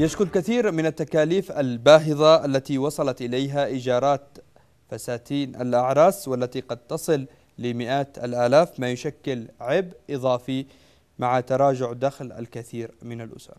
يشكو الكثير من التكاليف الباهظة التي وصلت إليها إيجارات فساتين الأعراس والتي قد تصل لمئات الآلاف ما يشكل عبء إضافي مع تراجع دخل الكثير من الأسر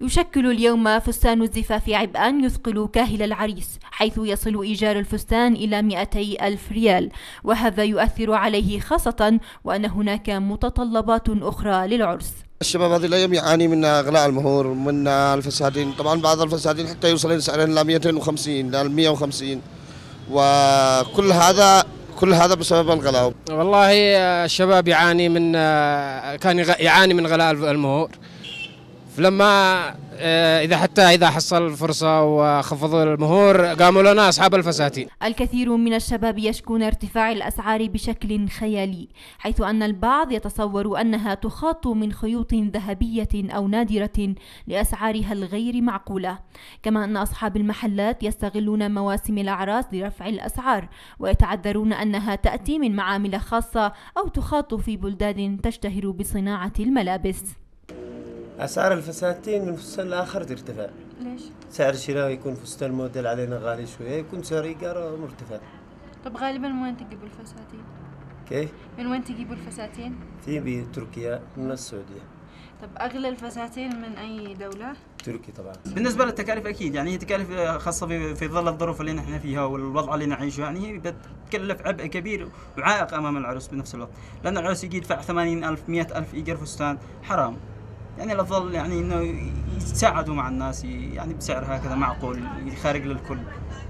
يشكل اليوم فستان الزفاف عبئا يثقل كاهل العريس حيث يصل إيجار الفستان إلى 200 ألف ريال وهذا يؤثر عليه خاصة وأن هناك متطلبات أخرى للعرس الشباب هذه الايام يعاني من اغلاء المهور من الفسادين طبعا بعض الفسادين حتى يوصلين سعرين ل 250 ل 150 وكل هذا كل هذا بسبب الغلاء والله آه، الشباب يعاني من آه، كان يعاني من غلاء المهور فلما آه، إذا حتى إذا حصل فرصه وخفضوا المهور قاموا لنا أصحاب الفساتين الكثير من الشباب يشكون ارتفاع الأسعار بشكل خيالي حيث أن البعض يتصور أنها تخاط من خيوط ذهبية أو نادرة لأسعارها الغير معقولة كما أن أصحاب المحلات يستغلون مواسم الأعراس لرفع الأسعار ويتعذرون أنها تأتي من معامل خاصة أو تخاط في بلدان تشتهر بصناعة الملابس أسعار الفساتين من فستان لآخر ترتفع ليش؟ سعر الشراء يكون فستان الموديل علينا غالي شوية يكون سعر ايجار مرتفع طب غالبا من وين تجيبوا الفساتين؟ كيف؟ من وين تجيبوا الفساتين؟ في تركيا من السعودية طب اغلى الفساتين من اي دوله؟ تركي طبعا بالنسبه للتكاليف اكيد يعني هي تكاليف خاصه في, في ظل الظروف اللي نحن فيها والوضع اللي نعيشه يعني هي بتكلف عبء كبير وعائق امام العرس بنفس الوقت لان العرس يجي يدفع 80000 100000 ايجار فستان حرام يعني الافضل يعني انه يتساعدوا مع الناس يعني بسعر هكذا معقول خارج للكل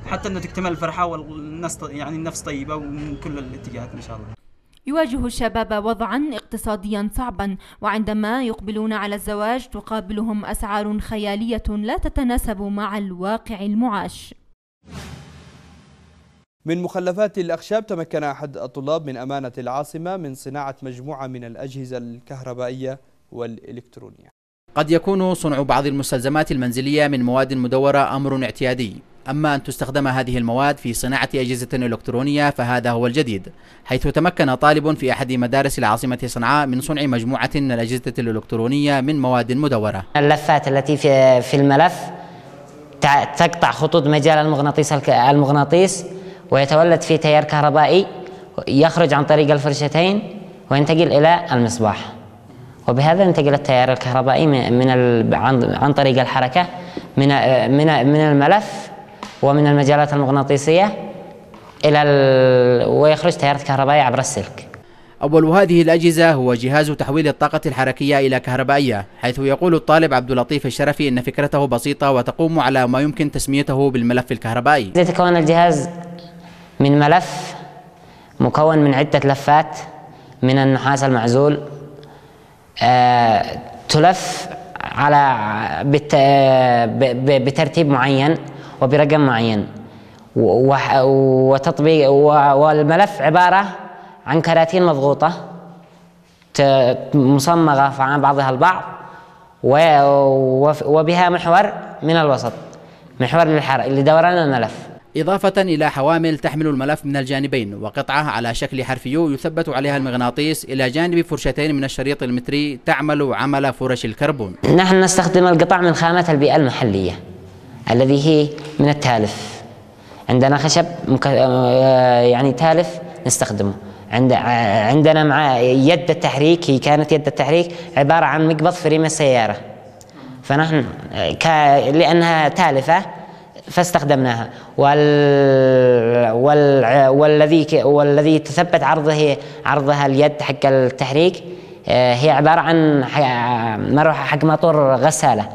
حتى انه تكتمل الفرحه والناس يعني النفس طيبه ومن كل الاتجاهات ان شاء الله يواجه الشباب وضعا اقتصاديا صعبا وعندما يقبلون على الزواج تقابلهم اسعار خياليه لا تتناسب مع الواقع المعاش من مخلفات الأخشاب تمكن أحد الطلاب من أمانة العاصمة من صناعة مجموعة من الأجهزة الكهربائية والإلكترونية قد يكون صنع بعض المستلزمات المنزلية من مواد مدورة أمر اعتيادي أما أن تستخدم هذه المواد في صناعة أجهزة إلكترونية فهذا هو الجديد حيث تمكن طالب في أحد مدارس العاصمة صنعاء من صنع مجموعة من الأجهزة الإلكترونية من مواد مدورة اللفات التي في الملف تقطع خطوط مجال المغناطيس المغناطيس ويتولد في تيار كهربائي يخرج عن طريق الفرشتين وينتقل إلى المصباح وبهذا ينتقل التيار الكهربائي من عن طريق الحركة من من من الملف ومن المجالات المغناطيسية إلى ويخرج تيار كهربائي عبر السلك أول هذه الأجهزة هو جهاز تحويل الطاقة الحركية إلى كهربائية حيث يقول الطالب عبد اللطيف الشرفي أن فكرته بسيطة وتقوم على ما يمكن تسميته بالملف الكهربائي يتكون الجهاز من ملف مكون من عدة لفات من النحاس المعزول آه، تلف على بترتيب معين وبرقم معين وتطبيق والملف عبارة عن كراتين مضغوطة مصمغة عن بعضها البعض وبها محور من الوسط محور لدوران الملف إضافة إلى حوامل تحمل الملف من الجانبين وقطعة على شكل حرف يو يثبت عليها المغناطيس إلى جانب فرشتين من الشريط المتري تعمل عمل فرش الكربون نحن نستخدم القطع من خامات البيئة المحلية الذي هي من التالف عندنا خشب مك... آه، يعني تالف نستخدمه عند... عندنا مع يد التحريك هي كانت يد التحريك عبارة عن مقبض فريم السيارة فنحن آه، ك... لأنها تالفة فاستخدمناها وال... والذي والذي تثبت عرضه عرضها اليد حق التحريك آه، هي عبارة عن مروحة حق مطور غسالة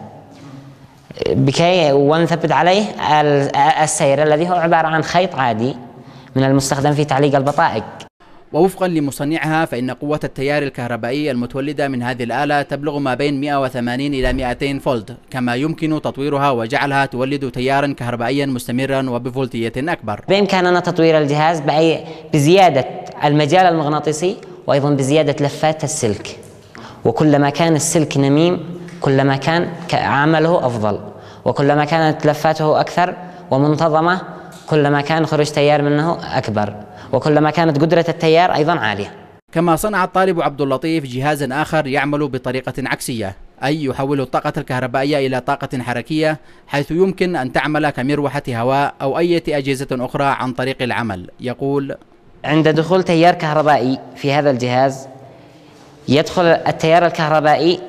بكي ونثبت عليه السير الذي هو عبارة عن خيط عادي من المستخدم في تعليق البطائق ووفقا لمصنعها فإن قوة التيار الكهربائي المتولدة من هذه الآلة تبلغ ما بين 180 إلى 200 فولت كما يمكن تطويرها وجعلها تولد تيارا كهربائيا مستمرا وبفولتية أكبر بإمكاننا تطوير الجهاز بأي بزيادة المجال المغناطيسي وأيضا بزيادة لفات السلك وكلما كان السلك نميم كلما كان عمله أفضل وكلما كانت لفاته أكثر ومنتظمة كلما كان خروج تيار منه أكبر وكلما كانت قدرة التيار أيضا عالية كما صنع الطالب عبد اللطيف جهازا آخر يعمل بطريقة عكسية أي يحول الطاقة الكهربائية إلى طاقة حركية حيث يمكن أن تعمل كمروحة هواء أو أي أجهزة أخرى عن طريق العمل يقول عند دخول تيار كهربائي في هذا الجهاز يدخل التيار الكهربائي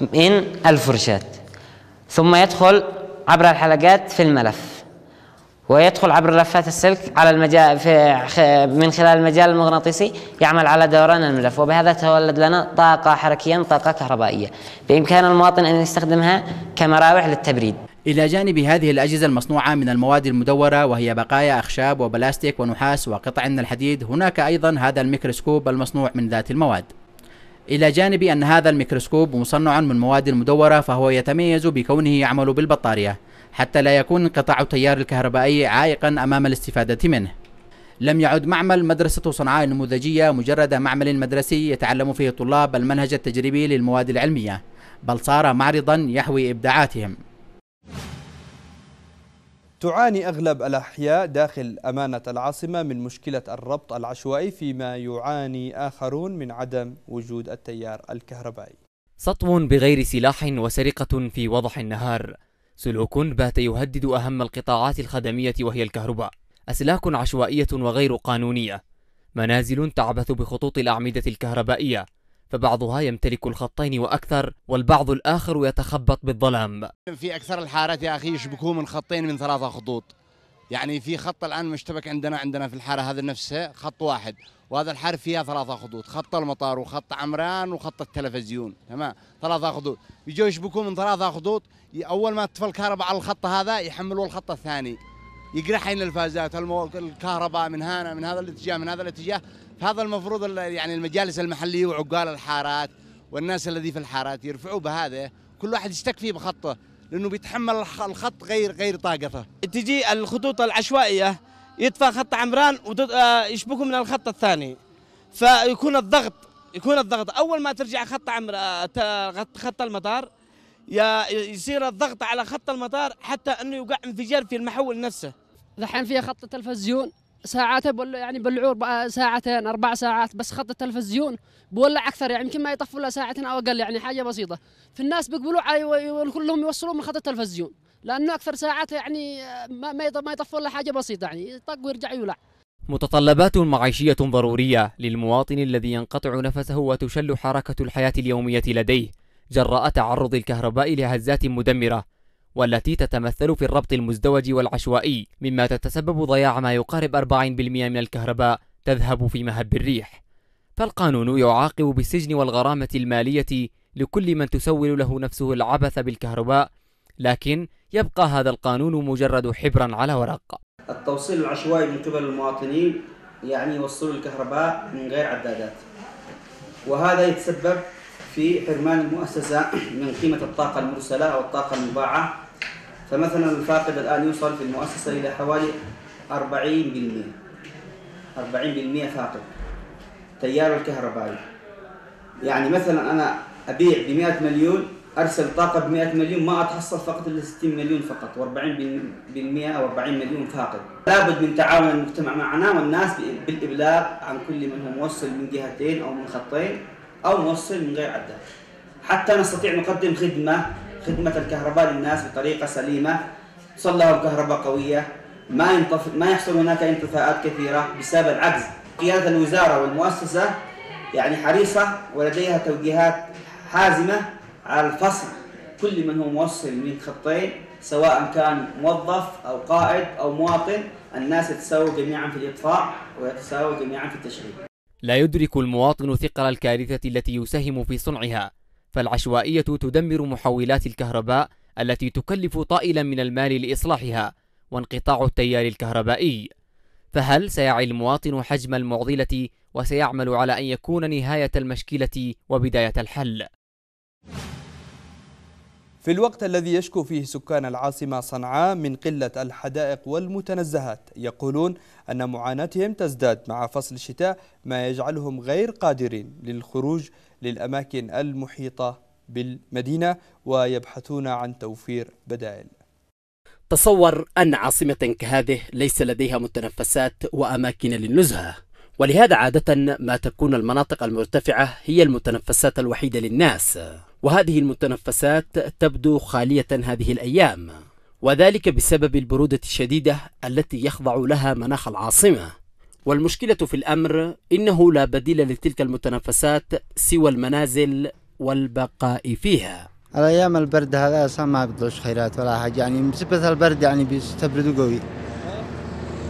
من الفرشات ثم يدخل عبر الحلقات في الملف ويدخل عبر لفات السلك على المجال في من خلال المجال المغناطيسي يعمل على دوران الملف وبهذا تولد لنا طاقة حركية طاقة كهربائية بإمكان المواطن أن يستخدمها كمراوح للتبريد إلى جانب هذه الأجهزة المصنوعة من المواد المدورة وهي بقايا أخشاب وبلاستيك ونحاس وقطع من الحديد هناك أيضا هذا الميكروسكوب المصنوع من ذات المواد إلى جانب أن هذا الميكروسكوب مصنع من مواد مدورة فهو يتميز بكونه يعمل بالبطارية حتى لا يكون انقطاع التيار الكهربائي عائقا أمام الاستفادة منه لم يعد معمل مدرسة صنعاء النموذجية مجرد معمل مدرسي يتعلم فيه الطلاب المنهج التجريبي للمواد العلمية بل صار معرضا يحوي إبداعاتهم تعاني أغلب الأحياء داخل أمانة العاصمة من مشكلة الربط العشوائي فيما يعاني آخرون من عدم وجود التيار الكهربائي سطو بغير سلاح وسرقة في وضح النهار سلوك بات يهدد أهم القطاعات الخدمية وهي الكهرباء أسلاك عشوائية وغير قانونية منازل تعبث بخطوط الأعمدة الكهربائية فبعضها يمتلك الخطين وأكثر والبعض الآخر يتخبط بالظلام في أكثر الحارات يا أخي يشبكوا من خطين من ثلاثة خطوط يعني في خط الآن مشتبك عندنا عندنا في الحارة هذا نفسه خط واحد وهذا الحارة فيها ثلاثة خطوط خط المطار وخط عمران وخط التلفزيون تمام ثلاثة خطوط يجوا يشبكوا من ثلاثة خطوط أول ما تطفى الكهرباء على الخط هذا يحملوا الخط الثاني يقرحين الفازات الكهرباء من هنا من هذا الاتجاه من هذا الاتجاه فهذا المفروض يعني المجالس المحلية وعقال الحارات والناس الذي في الحارات يرفعوا بهذا كل واحد يستكفي بخطه لانه بيتحمل الخط غير غير طاقته تجي الخطوط العشوائيه يدفع خط عمران ويشبكه آه، من الخط الثاني فيكون الضغط يكون الضغط اول ما ترجع خط عمر آه، خط المطار يصير الضغط على خط المطار حتى انه يوقع انفجار في المحول نفسه دحين فيها خط التلفزيون ساعاته بول يعني بلعور ساعتين اربع ساعات بس خط التلفزيون بولع اكثر يعني يمكن ما يطفوا له ساعتين او اقل يعني حاجه بسيطه الناس بيقبلوا على كلهم يوصلوا من خط التلفزيون لانه اكثر ساعات يعني ما ما يطفوا له حاجه بسيطه يعني يطق ويرجع يولع متطلبات معيشية ضرورية للمواطن الذي ينقطع نفسه وتشل حركة الحياة اليومية لديه جراء تعرض الكهرباء لهزات مدمرة والتي تتمثل في الربط المزدوج والعشوائي مما تتسبب ضياع ما يقارب 40% من الكهرباء تذهب في مهب الريح فالقانون يعاقب بالسجن والغرامة المالية لكل من تسول له نفسه العبث بالكهرباء لكن يبقى هذا القانون مجرد حبرا على ورق التوصيل العشوائي من قبل المواطنين يعني يوصلوا الكهرباء من غير عدادات وهذا يتسبب في حرمان المؤسسة من قيمة الطاقة المرسلة أو الطاقة المباعة فمثلا الفاقد الآن يوصل في المؤسسة إلى حوالي 40% 40% فاقد تيار الكهربائي يعني مثلا أنا أبيع ب 100 مليون أرسل طاقة ب 100 مليون ما أتحصل فقط إلا 60 مليون فقط و40% أو 40 مليون فاقد لابد من تعاون المجتمع معنا والناس بالإبلاغ عن كل من هو موصل من جهتين أو من خطين أو موصل من غير عداد حتى نستطيع نقدم خدمة خدمة الكهرباء للناس بطريقة سليمة توصل لهم كهرباء قوية ما ينطف... ما يحصل هناك انطفاءات كثيرة بسبب العجز قيادة الوزارة والمؤسسة يعني حريصة ولديها توجيهات حازمة على الفصل كل من هو موصل من خطين سواء كان موظف أو قائد أو مواطن الناس يتساووا جميعا في الإطفاء ويتساووا جميعا في التشغيل لا يدرك المواطن ثقل الكارثة التي يساهم في صنعها فالعشوائية تدمر محولات الكهرباء التي تكلف طائلا من المال لإصلاحها وانقطاع التيار الكهربائي فهل سيعي المواطن حجم المعضلة وسيعمل على أن يكون نهاية المشكلة وبداية الحل؟ في الوقت الذي يشكو فيه سكان العاصمة صنعاء من قلة الحدائق والمتنزهات يقولون أن معاناتهم تزداد مع فصل الشتاء ما يجعلهم غير قادرين للخروج للأماكن المحيطة بالمدينة ويبحثون عن توفير بدائل تصور أن عاصمة كهذه ليس لديها متنفسات وأماكن للنزهة ولهذا عادة ما تكون المناطق المرتفعة هي المتنفسات الوحيدة للناس وهذه المتنفسات تبدو خالية هذه الأيام وذلك بسبب البرودة الشديدة التي يخضع لها مناخ العاصمة والمشكلة في الأمر إنه لا بديل لتلك المتنفسات سوى المنازل والبقاء فيها الأيام البرد هذا ما بيطلعش خيرات ولا حاجة يعني بسبة البرد يعني بيستبردوا قوي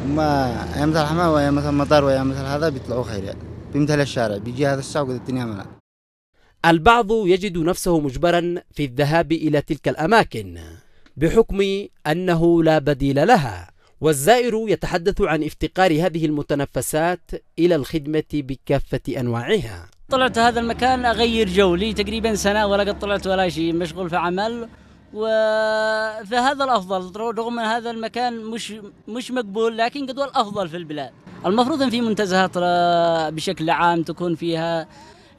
ما أيام الحمام وأيام المطر وأيام هذا بيطلعوا خيرات بيمثل الشارع بيجي هذا الساعة الدنيا ملأ البعض يجد نفسه مجبرا في الذهاب إلى تلك الأماكن بحكم أنه لا بديل لها والزائر يتحدث عن افتقار هذه المتنفسات إلى الخدمة بكافة أنواعها طلعت هذا المكان أغير جو لي تقريبا سنة ولا قد طلعت ولا شيء مشغول في عمل فهذا الافضل رغم ان هذا المكان مش مش مقبول لكن قد هو الافضل في البلاد المفروض ان في منتزهات آه، بشكل عام تكون فيها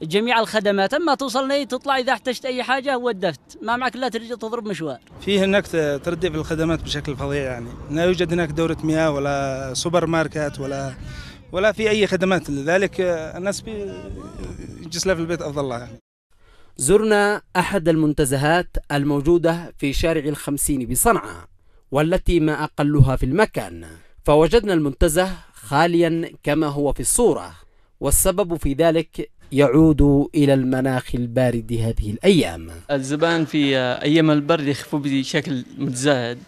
جميع الخدمات اما توصل لي تطلع اذا احتجت اي حاجه ودفت ما معك الا ترجع تضرب مشوار فيه انك تردي في الخدمات بشكل فظيع يعني لا يوجد هناك دوره مياه ولا سوبر ماركت ولا ولا في اي خدمات لذلك الناس يجلس في البيت افضل لها يعني. زرنا احد المنتزهات الموجوده في شارع الخمسين بصنعاء والتي ما اقلها في المكان فوجدنا المنتزه خاليا كما هو في الصوره والسبب في ذلك يعود إلى المناخ البارد هذه الأيام الزبائن في آه، أيام البرد يخفوا بشكل متزايد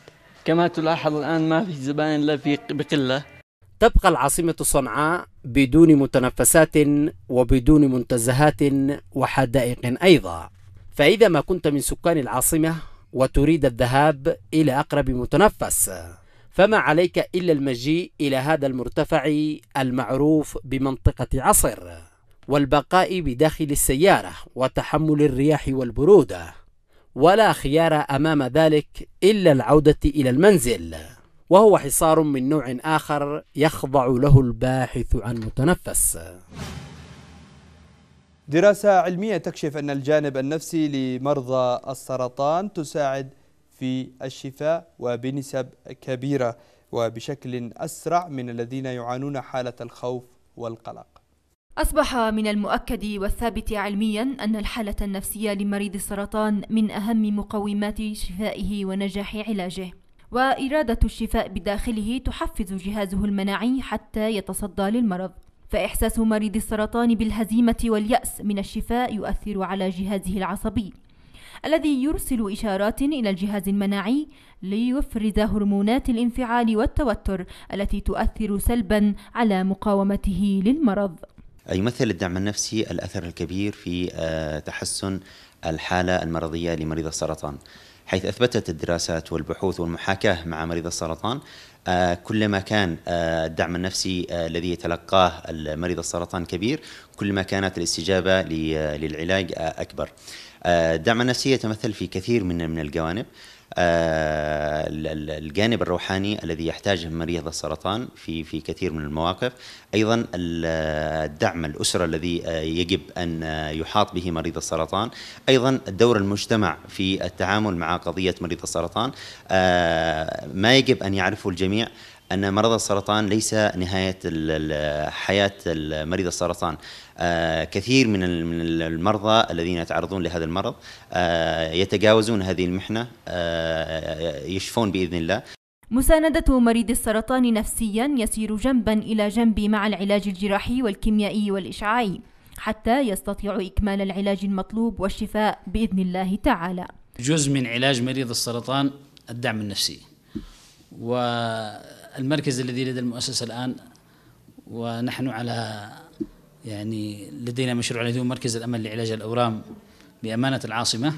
كما تلاحظ الآن ما في زبائن لا في بقلة تبقى العاصمة صنعاء بدون متنفسات وبدون منتزهات وحدائق أيضا فإذا ما كنت من سكان العاصمة وتريد الذهاب إلى أقرب متنفس فما عليك إلا المجيء إلى هذا المرتفع المعروف بمنطقة عصر والبقاء بداخل السيارة وتحمل الرياح والبرودة ولا خيار أمام ذلك إلا العودة إلى المنزل وهو حصار من نوع آخر يخضع له الباحث عن متنفس دراسة علمية تكشف أن الجانب النفسي لمرضى السرطان تساعد في الشفاء وبنسب كبيرة وبشكل أسرع من الذين يعانون حالة الخوف والقلق أصبح من المؤكد والثابت علميا أن الحالة النفسية لمريض السرطان من أهم مقومات شفائه ونجاح علاجه وإرادة الشفاء بداخله تحفز جهازه المناعي حتى يتصدى للمرض فإحساس مريض السرطان بالهزيمة واليأس من الشفاء يؤثر على جهازه العصبي الذي يرسل إشارات إلى الجهاز المناعي ليفرز هرمونات الانفعال والتوتر التي تؤثر سلبا على مقاومته للمرض يمثل الدعم النفسي الأثر الكبير في آه، تحسن الحالة المرضية لمريض السرطان حيث أثبتت الدراسات والبحوث والمحاكاة مع مريض السرطان آه، كلما كان آه، الدعم النفسي الذي يتلقاه مريض السرطان كبير كلما كانت الاستجابة للعلاج أكبر الدعم النفسي يتمثل في كثير من من الجوانب آه، الجانب الروحاني الذي يحتاجه مريض السرطان في في كثير من المواقف ايضا الدعم الاسره الذي آه، يجب ان آه، يحاط به مريض السرطان ايضا دور المجتمع في التعامل مع قضيه مريض السرطان ما يجب ان يعرفه الجميع ان مرض السرطان ليس نهايه حياه مريض السرطان آه، كثير من المرضى الذين يتعرضون لهذا المرض آه، يتجاوزون هذه المحنه آه، يشفون باذن الله مساندة مريض السرطان نفسيا يسير جنبا إلى جنب مع العلاج الجراحي والكيميائي والإشعاعي حتى يستطيع إكمال العلاج المطلوب والشفاء بإذن الله تعالى جزء من علاج مريض السرطان الدعم النفسي والمركز الذي لدى المؤسسة الآن ونحن على يعني لدينا مشروع الذي هو مركز الأمل لعلاج الأورام بأمانة العاصمة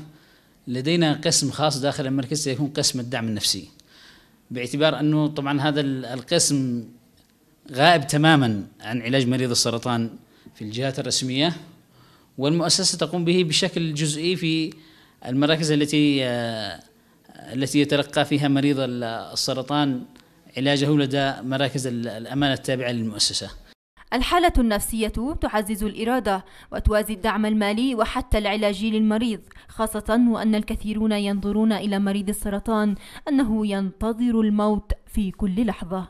لدينا قسم خاص داخل المركز سيكون قسم الدعم النفسي باعتبار أنه طبعا هذا القسم غائب تماما عن علاج مريض السرطان في الجهات الرسمية والمؤسسة تقوم به بشكل جزئي في المراكز التي آه، التي يتلقى فيها مريض السرطان علاجه لدى مراكز الأمانة التابعة للمؤسسة الحالة النفسية تعزز الإرادة وتوازي الدعم المالي وحتى العلاجي للمريض خاصة وأن الكثيرون ينظرون إلى مريض السرطان أنه ينتظر الموت في كل لحظة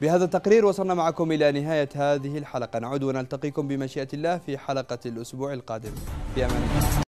بهذا التقرير وصلنا معكم إلى نهاية هذه الحلقة نعود ونلتقيكم بمشيئة الله في حلقة الأسبوع القادم في أمان الله